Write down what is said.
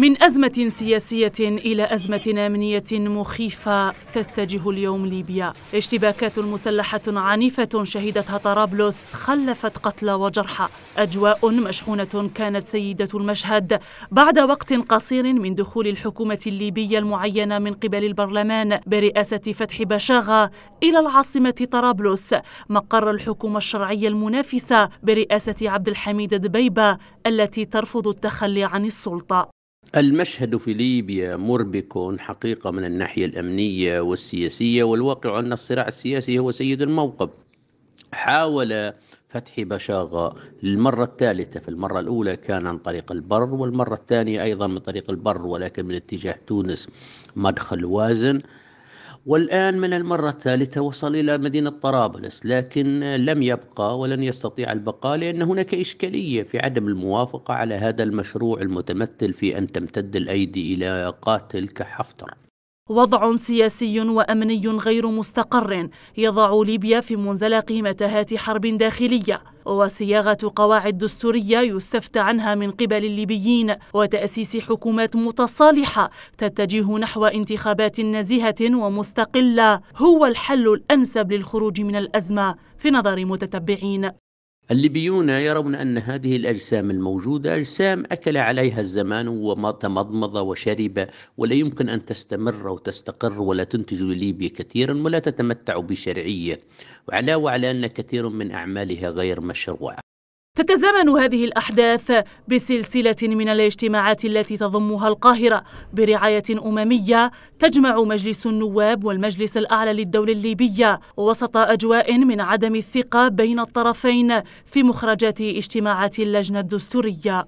من أزمة سياسية إلى أزمة أمنية مخيفة تتجه اليوم ليبيا اشتباكات مسلحة عنيفة شهدتها طرابلس خلفت قتلى وجرحى أجواء مشحونة كانت سيدة المشهد بعد وقت قصير من دخول الحكومة الليبية المعينة من قبل البرلمان برئاسة فتحي بشاغة إلى العاصمة طرابلس مقر الحكومة الشرعية المنافسة برئاسة عبد الحميد دبيبة التي ترفض التخلي عن السلطة المشهد في ليبيا مربك حقيقة من الناحية الأمنية والسياسية والواقع أن الصراع السياسي هو سيد الموقف حاول فتح بشاغة للمرة الثالثة في المرة الأولى كان عن طريق البر والمرة الثانية أيضا من طريق البر ولكن من اتجاه تونس مدخل وازن والآن من المرة الثالثة وصل إلى مدينة طرابلس لكن لم يبقى ولن يستطيع البقاء لأن هناك إشكالية في عدم الموافقة على هذا المشروع المتمثل في أن تمتد الأيدي إلى قاتل كحفتر وضع سياسي وأمني غير مستقر يضع ليبيا في منزلق متاهات حرب داخلية وصياغة قواعد دستورية يستفتى عنها من قبل الليبيين وتأسيس حكومات متصالحة تتجه نحو انتخابات نزيهة ومستقلة هو الحل الأنسب للخروج من الأزمة في نظر متتبعين الليبيون يرون أن هذه الأجسام الموجودة أجسام أكل عليها الزمان وتمضمض وشرب ولا يمكن أن تستمر وتستقر ولا تنتج لليبيا كثيرا ولا تتمتع بشرعية وعلاوة على أن كثير من أعمالها غير مشروعة تتزامن هذه الأحداث بسلسلة من الاجتماعات التي تضمها القاهرة برعاية أممية تجمع مجلس النواب والمجلس الأعلى للدولة الليبية وسط أجواء من عدم الثقة بين الطرفين في مخرجات اجتماعات اللجنة الدستورية